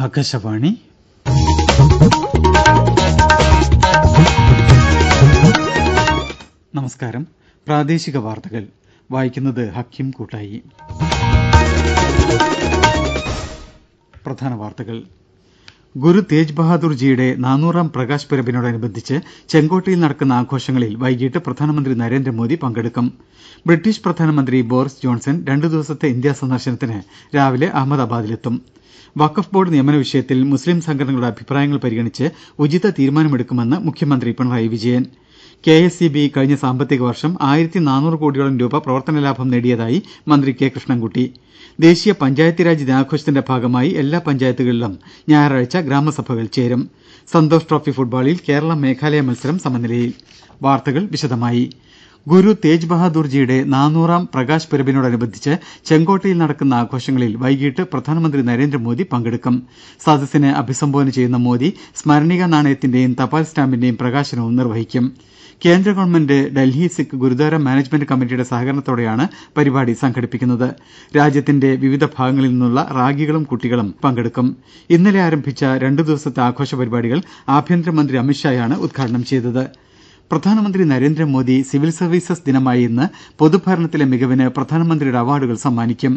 ആകാശവാണി നമസ്കാരം പ്രാദേശിക വാർത്തകൾ വായിക്കുന്നത് ഹക്കിം കൂട്ടായി പ്രധാന വാർത്തകൾ ഗുരു തേജ് ബഹാദൂർജിയുടെ നാനൂറാം പ്രകാശ് പരബിനോടനുബന്ധിച്ച് ചെങ്കോട്ടയിൽ നടക്കുന്ന ആഘോഷങ്ങളിൽ വൈകിട്ട് പ്രധാനമന്ത്രി നരേന്ദ്രമോദി പങ്കെടുക്കും ബ്രിട്ടീഷ് പ്രധാനമന്ത്രി ബോറിസ് ജോൺസൺ രണ്ടു ദിവസത്തെ ഇന്ത്യാ സന്ദർശനത്തിന് രാവിലെ അഹമ്മദാബാദിലെത്തും വഖഫ് ബോർഡ് നിയമന വിഷയത്തിൽ മുസ്ലിം സംഘടനകളുടെ അഭിപ്രായങ്ങൾ പരിഗണിച്ച് ഉചിത തീരുമാനമെടുക്കുമെന്ന് മുഖ്യമന്ത്രി Pinarayi Vijayan K S E B കഴിഞ്ഞ സാമ്പത്തിക വർഷം ആയിരത്തി നാനൂറ് കോടിയോളം രൂപ പ്രവർത്തന ലാഭം നേടിയതായി മന്ത്രി കെ കൃഷ്ണൻകുട്ടി ദേശീയ പഞ്ചായത്തീരാജ് ദിനാഘോഷത്തിന്റെ ഭാഗമായി എല്ലാ പഞ്ചായത്തുകളിലും ഞായറാഴ്ച ഗ്രാമസഭകൾ ചേരും സന്തോഷ് ട്രോഫി ഫുട്ബോളിൽ കേരളം മേഘാലയ മത്സരം സമനിലയിൽ വാർത്തകൾ വിശദമായി ഗുരു തേജ് ബഹാദൂർജിയുടെ നാനൂറാം പ്രകാശ് പരബിനോടനുബന്ധിച്ച് ചെങ്കോട്ടയിൽ നടക്കുന്ന ആഘോഷങ്ങളിൽ വൈകീട്ട് പ്രധാനമന്ത്രി നരേന്ദ്രമോദി പങ്കെടുക്കും സദസ്സിനെ അഭിസംബോധന ചെയ്യുന്ന മോദി സ്മരണിക നാണയത്തിന്റെയും തപാൽ സ്റ്റാമ്പിന്റെയും പ്രകാശനവും നിർവഹിക്കും കേന്ദ്ര ഗവൺമെന്റ് ഡൽഹി സിഖ് ഗുരുദ്വാര മാനേജ്മെന്റ് കമ്മിറ്റിയുടെ സഹകരണത്തോടെയാണ് പരിപാടി സംഘടിപ്പിക്കുന്നത് രാജ്യത്തിന്റെ വിവിധ ഭാഗങ്ങളിൽ നിന്നുള്ള റാഗികളും കുട്ടികളും പങ്കെടുക്കും ഇന്നലെ ആരംഭിച്ച രണ്ടു ദിവസത്തെ ആഘോഷ പരിപാടികൾ ആഭ്യന്തരമന്ത്രി അമിത്ഷായാണ് ഉദ്ഘാടനം ചെയ്തത് പ്രധാനമന്ത്രി നരേന്ദ്രമോദി സിവിൽ സർവീസസ് ദിനമായ ഇന്ന് പൊതുഭരണത്തിലെ മികവിന് പ്രധാനമന്ത്രിയുടെ അവാർഡുകൾ സമ്മാനിക്കും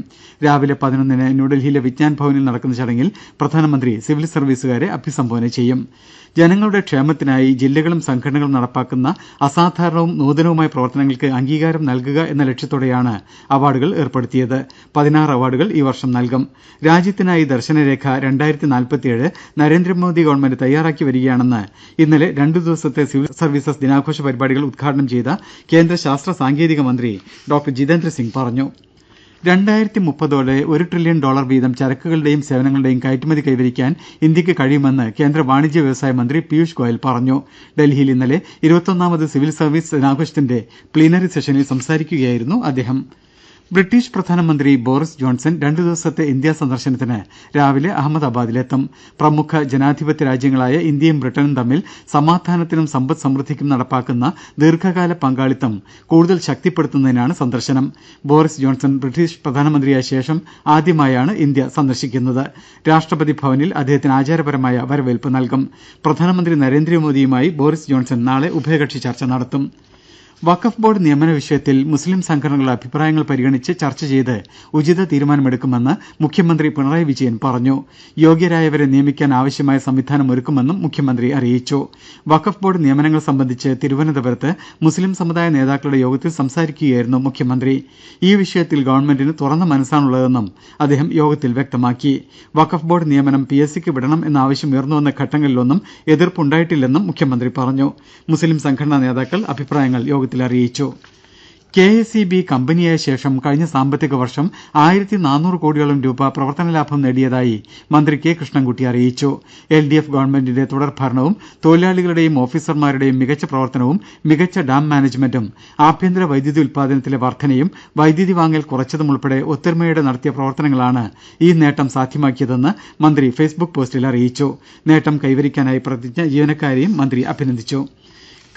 രാവിലെ പതിനൊന്നിന് ന്യൂഡൽഹിയിലെ വിജ്ഞാൻ ഭവനിൽ നടക്കുന്ന ചടങ്ങിൽ പ്രധാനമന്ത്രി സിവിൽ സർവീസുകാരെ അഭിസംബോധന ചെയ്യും ജനങ്ങളുടെ ക്ഷേമത്തിനായി ജില്ലകളും സംഘടനകളും നടപ്പാക്കുന്ന അസാധാരണവും നൂതനവുമായ പ്രവർത്തനങ്ങൾക്ക് അംഗീകാരം നൽകുക എന്ന ലക്ഷ്യത്തോടെയാണ് അവാർഡുകൾ ഏർപ്പെടുത്തിയത് പതിനാറ് അവാർഡുകൾ ഈ വർഷം നൽകും രാജ്യത്തിനായി ദർശനരേഖ രണ്ടായിരത്തി നാൽപ്പത്തിയേഴ് നരേന്ദ്രമോദി ഗവൺമെന്റ് തയ്യാറാക്കി വരികയാണെന്ന് ഇന്നലെ രണ്ടു ദിവസത്തെ സിവിൽ സർവീസസ് ദിനാഘോഷ ആഘോഷ പരിപാടികൾ ഉദ്ഘാടനം ചെയ്ത കേന്ദ്ര ശാസ്ത്ര സാങ്കേതിക മന്ത്രി ഡോക്ടർ ജിതേന്ദ്ര സിംഗ് പറഞ്ഞു രണ്ടായിരത്തി മുപ്പതോടെ ഒരു ട്രില്യൺ ഡോളർ വീതം ചരക്കുകളുടെയും സേവനങ്ങളുടെയും കയറ്റുമതി കൈവരിക്കാൻ ഇന്ത്യക്ക് കഴിയുമെന്ന് കേന്ദ്ര വാണിജ്യ വ്യവസായ മന്ത്രി പീയൂഷ് ഗോയൽ പറഞ്ഞു ഡൽഹിയിൽ ഇന്നലെ ഇരുപത്തൊന്നാമത് സിവിൽ സർവീസ് ദിനാഘോഷത്തിന്റെ പ്ലീനറി സെഷനിൽ സംസാരിക്കുകയായിരുന്നു അദ്ദേഹം ബ്രിട്ടീഷ് പ്രധാനമന്ത്രി ബോറിസ് ജോൺസൺ രണ്ടു ദിവസത്തെ ഇന്ത്യാ സന്ദർശനത്തിന് രാവിലെ അഹമ്മദാബാദിലെത്തും പ്രമുഖ ജനാധിപത്യ രാജ്യങ്ങളായ ഇന്ത്യയും ബ്രിട്ടനും തമ്മിൽ സമാധാനത്തിനും സമ്പദ് സമൃദ്ധിക്കും നടപ്പാക്കുന്ന ദീർഘകാല പങ്കാളിത്തം കൂടുതൽ ശക്തിപ്പെടുത്തുന്നതിനാണ് സന്ദർശനം ബോറിസ് ജോൺസൺ ബ്രിട്ടീഷ് പ്രധാനമന്ത്രിയായ ശേഷം ആദ്യമായാണ് ഇന്ത്യ സന്ദർശിക്കുന്നത് രാഷ്ട്രപതി ഭവനിൽ അദ്ദേഹത്തിന് ആചാരപരമായ വരവേൽപ്പ് നൽകും പ്രധാനമന്ത്രി നരേന്ദ്രമോദിയുമായി ബോറിസ് ജോൺസൺ നാളെ ഉഭയകക്ഷി ചർച്ച നടത്തും വഖഫ് ബോർഡ് നിയമന വിഷയത്തിൽ മുസ്ലിം സംഘടനകളുടെ അഭിപ്രായങ്ങൾ പരിഗണിച്ച് ചർച്ച ചെയ്ത് ഉചിത തീരുമാനമെടുക്കുമെന്ന് മുഖ്യമന്ത്രി പിണറായി വിജയൻ പറഞ്ഞു യോഗ്യരായവരെ നിയമിക്കാൻ ആവശ്യമായ സംവിധാനം ഒരുക്കുമെന്നും മുഖ്യമന്ത്രി അറിയിച്ചു വഖഫ് ബോർഡ് നിയമനങ്ങൾ സംബന്ധിച്ച് തിരുവനന്തപുരത്ത് മുസ്ലിം സമുദായ നേതാക്കളുടെ യോഗത്തിൽ സംസാരിക്കുകയായിരുന്നു മുഖ്യമന്ത്രി ഈ വിഷയത്തിൽ ഗവൺമെന്റിന് തുറന്ന മനസ്സാണുള്ളതെന്നും അദ്ദേഹം യോഗത്തിൽ വ്യക്തമാക്കി വഖഫ് ബോർഡ് നിയമനം പി എസ് സിക്ക് വിടണം എന്ന ആവശ്യം ഉയർന്നുവന്ന ഘട്ടങ്ങളിലൊന്നും എതിർപ്പുണ്ടായിട്ടില്ലെന്നും മുഖ്യമന്ത്രി പറഞ്ഞു മുസ്ലിം സംഘടനാ നേതാക്കൾ അഭിപ്രായങ്ങൾ യോഗത്തിൽ യോഗത്തിൽ അറിയിച്ചു കെ എസ് ഇ ബി കമ്പനിയായ ശേഷം കഴിഞ്ഞ സാമ്പത്തിക വർഷം ആയിരത്തി നാനൂറ് കോടിയോളം രൂപ പ്രവർത്തന ലാഭം നേടിയതായി മന്ത്രി കെ കൃഷ്ണൻകുട്ടി അറിയിച്ചു എൽ ഡി എഫ് ഗവൺമെന്റിന്റെ ഭരണവും തൊഴിലാളികളുടെയും ഓഫീസർമാരുടെയും മികച്ച പ്രവർത്തനവും മികച്ച ഡാം മാനേജ്മെന്റും ആഭ്യന്തര വൈദ്യുതി ഉൽപാദനത്തിലെ വർധനയും വൈദ്യുതി വാങ്ങൽ കുറച്ചതും ഉൾപ്പെടെ ഒത്തൊരുമയോടെ നടത്തിയ പ്രവർത്തനങ്ങളാണ് ഈ നേട്ടം സാധ്യമാക്കിയതെന്ന് മന്ത്രി ഫേസ്ബുക്ക് പോസ്റ്റിൽ അറിയിച്ചു നേട്ടം കൈവരിക്കാനായി പ്രതിജ്ഞ ജീവനക്കാരെയും മന്ത്രി അഭിനന്ദിച്ചു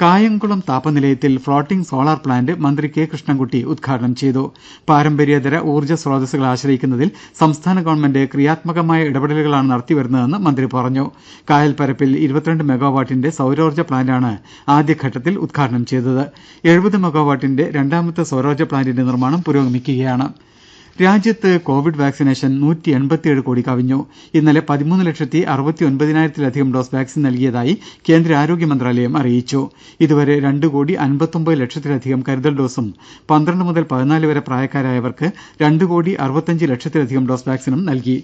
കായംകുളം താപനിലയത്തിൽ ഫ്ളോട്ടിംഗ് സോളാർ പ്ലാന്റ് മന്ത്രി കെ കൃഷ്ണൻകുട്ടി ഉദ്ഘാടനം ചെയ്തു പാരമ്പര്യേതര ഊർജ്ജ സ്രോതസ്സുകളെ ആശ്രയിക്കുന്നതിൽ സംസ്ഥാന ഗവൺമെന്റ് ക്രിയാത്മകമായ ഇടപെടലുകളാണ് നടത്തിവരുന്നതെന്ന് മന്ത്രി പറഞ്ഞു കായൽപ്പരപ്പിൽ ഇരുപത്തിരണ്ട് മെഗാവാട്ടിന്റെ സൌരോർജ്ജ പ്ലാന്റാണ് ആദ്യഘട്ടത്തിൽ ഉദ്ഘാടനം ചെയ്തത് എഴുപത് മെഗാവാട്ടിന്റെ രണ്ടാമത്തെ സൌരോർജ്ജ പ്ലാന്റിന്റെ നിർമ്മാണം പുരോഗമിക്കുകയാ ണ് ദേദ രാജ്യത്ത് കോവിഡ് വാക്സിനേഷൻ കോടി കവിഞ്ഞു ഇന്നലെ പതിമൂന്ന് ലക്ഷത്തി അറുപത്തി ഒൻപതിനായിരത്തിലധികം ഡോസ് വാക്സിൻ നൽകിയതായി കേന്ദ്ര ആരോഗ്യ മന്ത്രാലയം അറിയിച്ചു ഇതുവരെ രണ്ട് കോടി അൻപത്തൊമ്പത് ലക്ഷത്തിലധികം കരുതൽ ഡോസും പന്ത്രണ്ട് മുതൽ പതിനാല് വരെ പ്രായക്കാരായവർക്ക് രണ്ട് കോടി അറുപത്തഞ്ച് ലക്ഷത്തിലധികം ഡോസ് വാക്സിനും നൽകി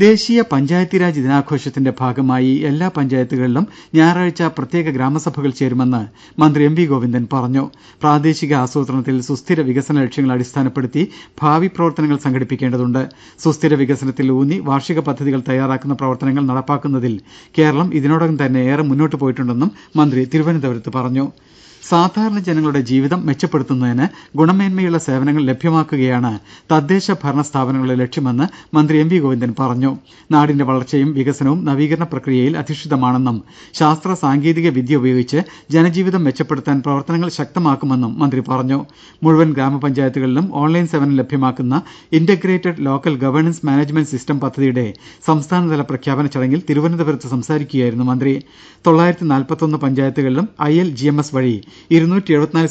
ദേദ ദേശീയ പഞ്ചായത്തീരാജ് ദിനാഘോഷത്തിന്റെ ഭാഗമായി എല്ലാ പഞ്ചായത്തുകളിലും ഞായറാഴ്ച പ്രത്യേക ഗ്രാമസഭകൾ ചേരുമെന്ന് മന്ത്രി എം വി ഗോവിന്ദൻ പറഞ്ഞു പ്രാദേശിക ആസൂത്രണത്തിൽ സുസ്ഥിര വികസന ലക്ഷ്യങ്ങൾ അടിസ്ഥാനപ്പെടുത്തി ഭാവി പ്രവർത്തനങ്ങൾ സംഘടിപ്പിക്കേണ്ടതുണ്ട് സുസ്ഥിര വികസനത്തിൽ ഊന്നി വാർഷിക പദ്ധതികൾ തയ്യാറാക്കുന്ന പ്രവർത്തനങ്ങൾ നടപ്പാക്കുന്നതിൽ കേരളം ഇതിനോടകം തന്നെ ഏറെ മുന്നോട്ട് പോയിട്ടുണ്ടെന്നും മന്ത്രി തിരുവനന്തപുരത്ത് പറഞ്ഞു സാധാരണ ജനങ്ങളുടെ ജീവിതം മെച്ചപ്പെടുത്തുന്നതിന് ഗുണമേന്മയുള്ള സേവനങ്ങൾ ലഭ്യമാക്കുകയാണ് തദ്ദേശ ഭരണ സ്ഥാപനങ്ങളുടെ ലക്ഷ്യമെന്ന് മന്ത്രി എം വി ഗോവിന്ദൻ പറഞ്ഞു നാടിന്റെ വളർച്ചയും വികസനവും നവീകരണ പ്രക്രിയയിൽ അധിഷ്ഠിതമാണെന്നും ശാസ്ത്ര സാങ്കേതിക വിദ്യ ഉപയോഗിച്ച് ജനജീവിതം മെച്ചപ്പെടുത്താൻ പ്രവർത്തനങ്ങൾ ശക്തമാക്കുമെന്നും മന്ത്രി പറഞ്ഞു മുഴുവൻ ഗ്രാമപഞ്ചായത്തുകളിലും ഓൺലൈൻ സേവനം ലഭ്യമാക്കുന്ന integrated local governance management system പദ്ധതിയുടെ സംസ്ഥാനതല പ്രഖ്യാപന ചടങ്ങിൽ തിരുവനന്തപുരത്ത് സംസാരിക്കുകയായിരുന്നു മന്ത്രി പഞ്ചായത്തുകളിലും I L G M S വഴി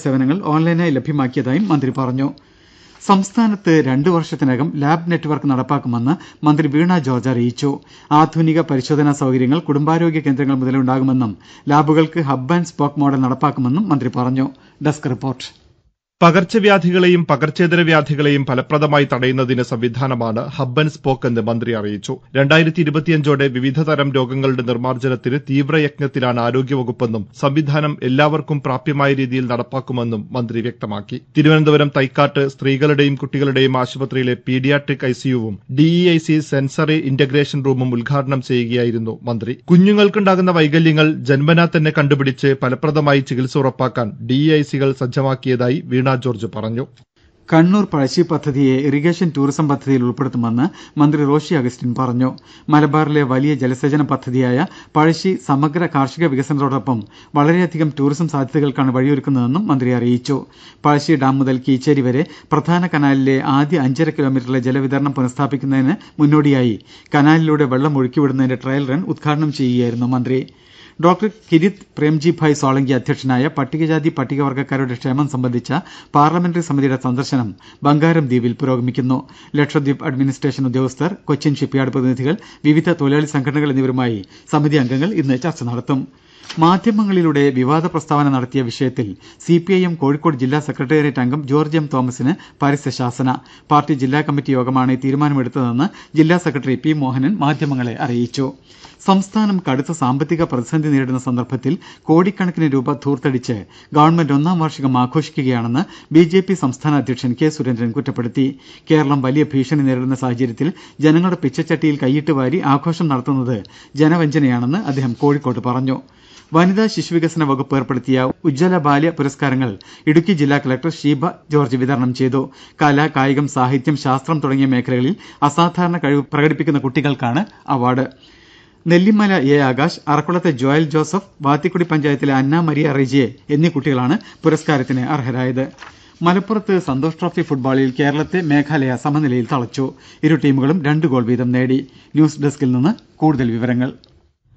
സേവനങ്ങൾ ഓൺലൈനായി ലഭ്യമാക്കിയതായും മന്ത്രി പറഞ്ഞു സംസ്ഥാനത്ത് രണ്ടു വർഷത്തിനകം ലാബ് നെറ്റ്വർക്ക് നടപ്പാക്കുമെന്ന് മന്ത്രി വീണ ജോർജ് അറിയിച്ചു ആധുനിക പരിശോധനാ സൌകര്യങ്ങൾ കുടുംബാരോഗ്യ കേന്ദ്രങ്ങൾ മുതലുണ്ടാകുമെന്നും ലാബുകൾക്ക് ഹബ് ആന്റ് സ്പോക്ക് മോഡൽ നടപ്പാക്കുമെന്നും മന്ത്രി പറഞ്ഞു പകർച്ചവ്യാധികളെയും പകർച്ചേതര വ്യാധികളെയും ഫലപ്രദമായി തടയുന്നതിന് സംവിധാനമാണ് ഹബ്ബൻ സ്പോക്ക് എന്ന് മന്ത്രി അറിയിച്ചു വിവിധതരം രോഗങ്ങളുടെ നിർമ്മാർജ്ജനത്തിന് തീവ്രയജ്ഞത്തിലാണ് ആരോഗ്യവകുപ്പെന്നും സംവിധാനം എല്ലാവർക്കും പ്രാപ്യമായ രീതിയിൽ നടപ്പാക്കുമെന്നും മന്ത്രി വ്യക്തമാക്കി തിരുവനന്തപുരം തൈക്കാട്ട് സ്ത്രീകളുടെയും കുട്ടികളുടെയും ആശുപത്രിയിലെ പീഡിയാട്രിക് ഐസിയുവും ഡിഇഐസി സെൻസറി ഇന്റഗ്രേഷൻ റൂമും ഉദ്ഘാടനം ചെയ്യുകയായിരുന്നു മന്ത്രി കുഞ്ഞുങ്ങൾക്കുണ്ടാകുന്ന വൈകല്യങ്ങൾ ജന്മനാ തന്നെ കണ്ടുപിടിച്ച് ഫലപ്രദമായി ചികിത്സ ഉറപ്പാക്കാൻ ഡിഇഐസികൾ സജ്ജമാക്കിയതായി വീണ ജോർജ് പറഞ്ഞു കണ്ണൂർ പഴശ്ശി പദ്ധതിയെ ഇറിഗേഷൻ ടൂറിസം പദ്ധതിയിൽ ഉൾപ്പെടുത്തുമെന്ന് മന്ത്രി റോഷി അഗസ്റ്റിൻ പറഞ്ഞു മലബാറിലെ വലിയ ജലസേചന പദ്ധതിയായ പഴശ്ശി സമഗ്ര കാർഷിക വികസനത്തോടൊപ്പം വളരെയധികം ടൂറിസം സാധ്യതകൾക്കാണ് വഴിയൊരുക്കുന്നതെന്നും മന്ത്രി അറിയിച്ചു പഴശ്ശി ഡാം മുതൽ കീച്ചേരി വരെ പ്രധാന കനാലിലെ ആദ്യ അഞ്ചര കിലോമീറ്ററിലെ ജലവിതരണം പുനഃസ്ഥാപിക്കുന്നതിന് മുന്നോടിയായി കനാലിലൂടെ വെള്ളം ഒഴുക്കിവിടുന്നതിന്റെ ട്രയൽ റൺ ഉദ്ഘാടനം ചെയ്യുകയായിരുന്നു മന്ത്രി ഡോക്ടർ കിരിത് പ്രേംജിഭായ് സോളങ്കി അധ്യക്ഷനായ പട്ടികജാതി പട്ടികവർഗ്ഗക്കാരുടെ ക്ഷേമം സംബന്ധിച്ച പാർലമെന്ററി സമിതിയുടെ സന്ദർശനം ബംഗാരം ദ്വീപിൽ പുരോഗമിക്കുന്നു ലക്ഷദ്വീപ് അഡ്മിനിസ്ട്രേഷൻ ഉദ്യോഗസ്ഥർ കൊച്ചിൻ ഷിപ്പ്യാർഡ് പ്രതിനിധികൾ വിവിധ തൊഴിലാളി സംഘടനകൾ എന്നിവരുമായി സമിതി അംഗങ്ങൾ ഇന്ന് ചർച്ച നടത്തും മാധ്യമങ്ങളിലൂടെ വിവാദ പ്രസ്താവന നടത്തിയ വിഷയത്തിൽ സിപിഐഎം കോഴിക്കോട് ജില്ലാ സെക്രട്ടേറിയറ്റ് അംഗം ജോർജ്ജ് എം തോമസിന് പരസ്യ ശാസന പാർട്ടി ജില്ലാ കമ്മിറ്റി യോഗമാണ് ഈ തീരുമാനമെടുത്തതെന്ന് ജില്ലാ സെക്രട്ടറി പി മോഹനൻ മാധ്യമങ്ങളെ അറിയിച്ചു സംസ്ഥാനം കടുത്ത സാമ്പത്തിക പ്രതിസന്ധി നേരിടുന്ന സന്ദർഭത്തിൽ കോടിക്കണക്കിന് രൂപ ധൂർത്തടിച്ച് ഗവൺമെന്റ് ഒന്നാം വാർഷികം ആഘോഷിക്കുകയാണെന്ന് ബി ജെ പി സംസ്ഥാന അധ്യക്ഷൻ കെ സുരേന്ദ്രൻ കുറ്റപ്പെടുത്തി കേരളം വലിയ ഭീഷണി നേരിടുന്ന സാഹചര്യത്തിൽ ജനങ്ങളുടെ പിച്ചച്ചട്ടിയിൽ കൈയിട്ട് വാരി ആഘോഷം നടത്തുന്നത് ജനവഞ്ചനയാണെന്ന് അദ്ദേഹം കോഴിക്കോട്ട് പറഞ്ഞു വനിതാ ശിശുവികസന വകുപ്പ് ഏർപ്പെടുത്തിയ ഉജ്ജ്വല ബാല്യ പുരസ്കാരങ്ങൾ ഇടുക്കി ജില്ലാ കലക്ടർ ഷീബ ജോർജ് വിതരണം ചെയ്തു കല കായികം സാഹിത്യം ശാസ്ത്രം തുടങ്ങിയ മേഖലകളിൽ അസാധാരണ കഴിവ് പ്രകടിപ്പിക്കുന്ന കുട്ടികൾക്കാണ് അവാർഡ് നെല്ലിമല എ ആകാശ് അറക്കുളത്തെ ജോയൽ ജോസഫ് വാത്തിക്കുടി പഞ്ചായത്തിലെ അന്ന മരിയ റിജിയെ എന്നീ കുട്ടികളാണ് പുരസ്കാരത്തിന് അർഹരായത് മലപ്പുറത്ത് സന്തോഷ് ട്രോഫി ഫുട്ബോളിൽ കേരളത്തെ മേഘാലയ സമനിലയിൽ തളച്ചു ഇരു ടീമുകളും രണ്ട് ഗോൾ വീതം നേടി ന്യൂസ് ഡെസ്കിൽ നിന്ന് കൂടുതൽ വിവരങ്ങൾ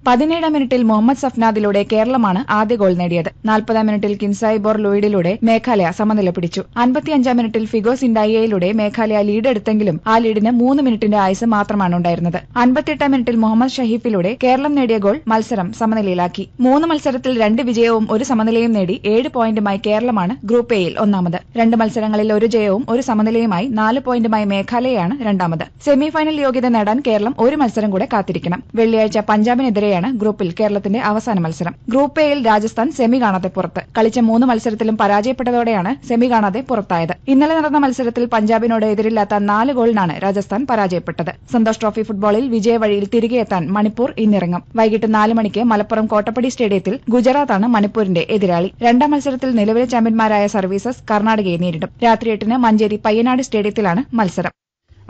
പതിനേഴാം മിനിറ്റിൽ മുഹമ്മദ് സഫ്നാദിലൂടെ കേരളമാണ് ആദ്യ ഗോൾ നേടിയത് നാൽപ്പതാം മിനിറ്റിൽ കിൻസായി ബോർ ലൂയിഡിലൂടെ മേഘാലയ സമനില പിടിച്ചു അൻപത്തിയഞ്ചാം മിനിറ്റിൽ ഫിഗോ സിൻഡായിയയിലൂടെ മേഘാലയ ലീഡ് എടുത്തെങ്കിലും ആ ലീഡിന് മൂന്ന് മിനിറ്റിന്റെ ആയുസ് മാത്രമാണ് ഉണ്ടായിരുന്നത് അൻപത്തിയെട്ടാം മിനിറ്റിൽ മുഹമ്മദ് ഷഹീഫിലൂടെ കേരളം നേടിയ ഗോൾ മത്സരം സമനിലയിലാക്കി മൂന്ന് മത്സരത്തിൽ രണ്ട് വിജയവും ഒരു സമനിലയും നേടി ഏഴ് പോയിന്റുമായി കേരളമാണ് ഗ്രൂപ്പ് എയിൽ ഒന്നാമത് രണ്ട് മത്സരങ്ങളിൽ ഒരു ജയവും ഒരു സമനിലയുമായി നാല് പോയിന്റുമായി മേഘാലയയാണ് രണ്ടാമത് സെമിഫൈനൽ യോഗ്യത നേടാൻ കേരളം ഒരു മത്സരം കൂടെ കാത്തിരിക്കണം വെള്ളിയാഴ്ച പഞ്ചാബിനെതിരെ നിൽക്കെയാണ് ഗ്രൂപ്പിൽ കേരളത്തിന്റെ അവസാന മത്സരം ഗ്രൂപ്പ് എയിൽ രാജസ്ഥാൻ സെമി കാണാതെ പുറത്ത് കളിച്ച മൂന്ന് മത്സരത്തിലും പരാജയപ്പെട്ടതോടെയാണ് സെമി കാണാതെ പുറത്തായത് ഇന്നലെ നടന്ന മത്സരത്തിൽ പഞ്ചാബിനോട് എതിരില്ലാത്ത നാല് ഗോളിനാണ് രാജസ്ഥാൻ പരാജയപ്പെട്ടത് സന്തോഷ് ട്രോഫി ഫുട്ബോളിൽ വിജയവഴിയിൽ തിരികെ എത്താൻ മണിപ്പൂർ ഇന്നിറങ്ങും വൈകിട്ട് നാല് മണിക്ക് മലപ്പുറം കോട്ടപ്പടി സ്റ്റേഡിയത്തിൽ ഗുജറാത്താണ് മണിപ്പൂരിന്റെ എതിരാളി രണ്ടാം മത്സരത്തിൽ നിലവിലെ ചാമ്പ്യന്മാരായ സർവീസസ് കർണാടകയെ നേരിടും രാത്രി എട്ടിന് മഞ്ചേരി പയ്യനാട് സ്റ്റേഡിയത്തിലാണ് മത്സരം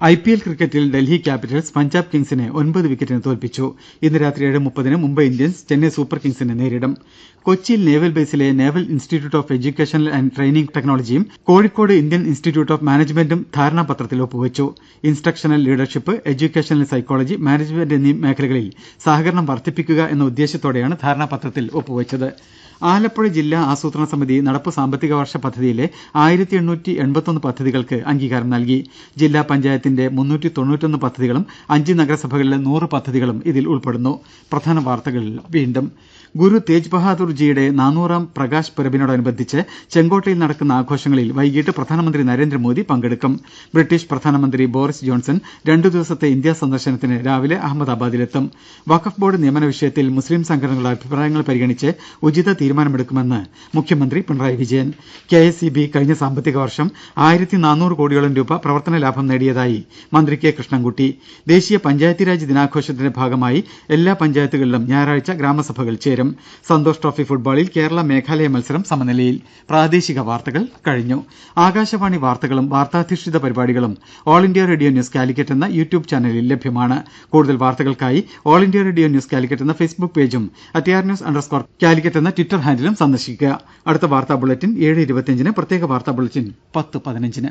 ഐ പി എൽ ക്രിക്കറ്റിൽ ഡൽഹി ക്യാപിറ്റൽസ് പഞ്ചാബ് കിങ്സിനെ ഒൻപത് വിക്കറ്റിന് തോൽപ്പിച്ചു ഇന്ന് രാത്രി ഏഴ് മുപ്പതിന് മുംബൈ ഇന്ത്യൻസ് ചെന്നൈ സൂപ്പർ കിങ്സിനെ നേരിടും കൊച്ചിയിൽ നേവൽ ബേസിലെ naval institute of educational and training ടെക്നോളജിയും കോഴിക്കോട് ഇന്ത്യൻ ഇൻസ്റ്റിറ്റ്യൂട്ട് ഓഫ് മാനേജ്മെന്റും ധാരണാപത്രത്തിൽ ഒപ്പുവെച്ചു instructional leadership educational psychology management എന്നീ മേഖലകളിൽ സഹകരണം വർദ്ധിപ്പിക്കുക എന്ന ഉദ്ദേശ്യത്തോടെയാണ് ധാരണാപത്രത്തിൽ ഒപ്പുവെച്ചത് ആലപ്പുഴ ജില്ലാ ആസൂത്രണ സമിതി നടപ്പു സാമ്പത്തിക വർഷ പദ്ധതിയിലെ ആയിരത്തി എണ്ണൂറ്റി എൺപത്തൊന്ന് പദ്ധതികൾക്ക് അംഗീകാരം നൽകി ജില്ലാ പഞ്ചായത്ത് കേരളത്തിന്റെ മുന്നൂറ്റി തൊണ്ണൂറ്റൊന്ന് പദ്ധതികളും അഞ്ച് നഗരസഭകളിലെ നൂറ് പദ്ധതികളും ഇതിൽ ഉൾപ്പെടുന്നു ഗുരു തേജ് ബഹാദൂർജിയുടെ നാനൂറാം പ്രകാശ് പരബിനോടനുബന്ധിച്ച് ചെങ്കോട്ടയിൽ നടക്കുന്ന ആഘോഷങ്ങളിൽ വൈകീട്ട് പ്രധാനമന്ത്രി നരേന്ദ്രമോദി പങ്കെടുക്കും ബ്രിട്ടീഷ് പ്രധാനമന്ത്രി ബോറിസ് ജോൺസൺ രണ്ടു ദിവസത്തെ ഇന്ത്യാ സന്ദർശനത്തിന് രാവിലെ അഹമ്മദാബാദിലെത്തും വഖഫ് ബോർഡ് നിയമന വിഷയത്തിൽ മുസ്ലിം സംഘടനകളുടെ അഭിപ്രായങ്ങൾ പരിഗണിച്ച് ഉചിത തീരുമാനമെടുക്കുമെന്ന് മുഖ്യമന്ത്രി Pinarayi Vijayan K S E B കഴിഞ്ഞ സാമ്പത്തിക വർഷം ആയിരത്തി നാനൂറ് കോടിയോളം രൂപ പ്രവർത്തന ലാഭം നേടിയതായി മന്ത്രി കെ കൃഷ്ണൻകുട്ടി ദേശീയ പഞ്ചായത്തീരാജ് ദിനാഘോഷത്തിന്റെ ഭാഗമായി എല്ലാ പഞ്ചായത്തുകളിലും ഞായറാഴ്ച ഗ്രാമസഭകൾ ചേരും നേരിടും സന്തോഷ് ട്രോഫി ഫുട്ബോളിൽ കേരള മേഘാലയ മത്സരം സമനിലയിൽ പ്രാദേശിക വാർത്തകൾ കഴിഞ്ഞു ആകാശവാണി വാർത്തകളും വാർത്താധിഷ്ഠിത പരിപാടികളും All India Radio News Calicut എന്ന യൂട്യൂബ് ചാനലിൽ ലഭ്യമാണ് കൂടുതൽ വാർത്തകൾക്കായി All India Radio News Calicut എന്ന ഫേസ്ബുക്ക് പേജും അറ്റ് ന്യൂസ് അണ്ടർസ്കോർ കാലിക്കറ്റ് എന്ന ട്വിറ്റർ ഹാൻഡിലും സന്ദർശിക്കുക അടുത്ത വാർത്താ ബുള്ളറ്റിൻ ഏഴ് ഇരുപത്തിയഞ്ചിന് പ്രത്യേക വാർത്താ ബുള്ളറ്റിൻ പത്ത് പതിനഞ്ചിന്